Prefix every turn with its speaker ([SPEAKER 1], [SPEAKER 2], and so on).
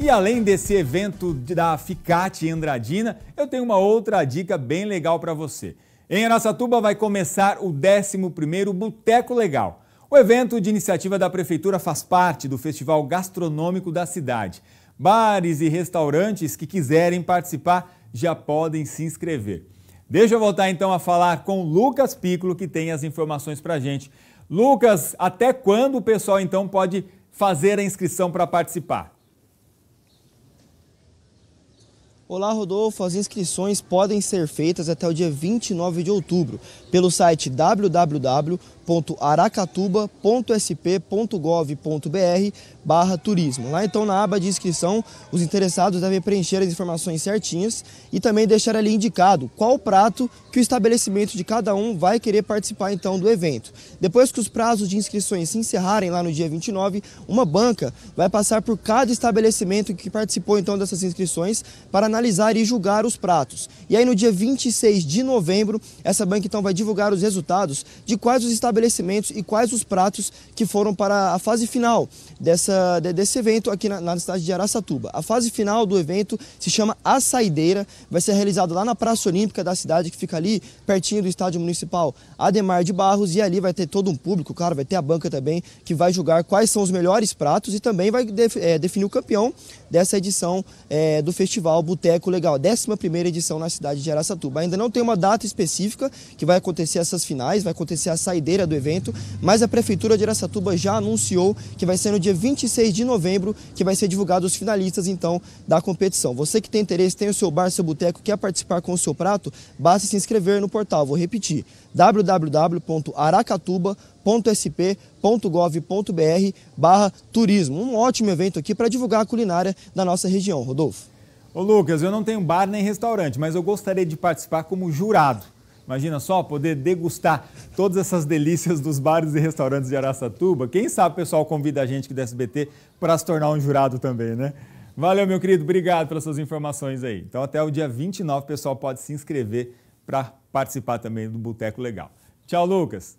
[SPEAKER 1] E além desse evento da Ficat em Andradina, eu tenho uma outra dica bem legal para você. Em Araçatuba vai começar o 11º Boteco Legal. O evento de iniciativa da prefeitura faz parte do Festival Gastronômico da cidade. Bares e restaurantes que quiserem participar já podem se inscrever. Deixa eu voltar então a falar com Lucas Piccolo, que tem as informações para gente. Lucas, até quando o pessoal então pode fazer a inscrição para participar?
[SPEAKER 2] Olá, Rodolfo. As inscrições podem ser feitas até o dia 29 de outubro pelo site www.aracatuba.sp.gov.br barra turismo. Lá né? então, na aba de inscrição, os interessados devem preencher as informações certinhas e também deixar ali indicado qual prato que o estabelecimento de cada um vai querer participar então do evento. Depois que os prazos de inscrições se encerrarem lá no dia 29, uma banca vai passar por cada estabelecimento que participou então dessas inscrições para analisar analisar e julgar os pratos. E aí no dia 26 de novembro, essa banca então vai divulgar os resultados de quais os estabelecimentos e quais os pratos que foram para a fase final dessa, desse evento aqui na, na cidade de Araçatuba. A fase final do evento se chama A Saideira, vai ser realizado lá na Praça Olímpica da cidade, que fica ali pertinho do estádio municipal Ademar de Barros, e ali vai ter todo um público, claro, vai ter a banca também, que vai julgar quais são os melhores pratos e também vai eh, definir o campeão dessa edição é, do Festival Boteco Boteco Legal, 11 edição na cidade de Araçatuba. Ainda não tem uma data específica que vai acontecer essas finais, vai acontecer a saideira do evento, mas a Prefeitura de Araçatuba já anunciou que vai ser no dia 26 de novembro que vai ser divulgado os finalistas, então, da competição. Você que tem interesse, tem o seu bar, seu boteco, quer participar com o seu prato, basta se inscrever no portal. Vou repetir, www.aracatuba.com www.sp.gov.br barra turismo. Um ótimo evento aqui para divulgar a culinária
[SPEAKER 1] da nossa região, Rodolfo. Ô Lucas, eu não tenho bar nem restaurante, mas eu gostaria de participar como jurado. Imagina só poder degustar todas essas delícias dos bares e restaurantes de Araçatuba. Quem sabe o pessoal convida a gente aqui da SBT para se tornar um jurado também, né? Valeu, meu querido, obrigado pelas suas informações aí. Então, até o dia 29, o pessoal pode se inscrever para participar também do Boteco Legal. Tchau, Lucas.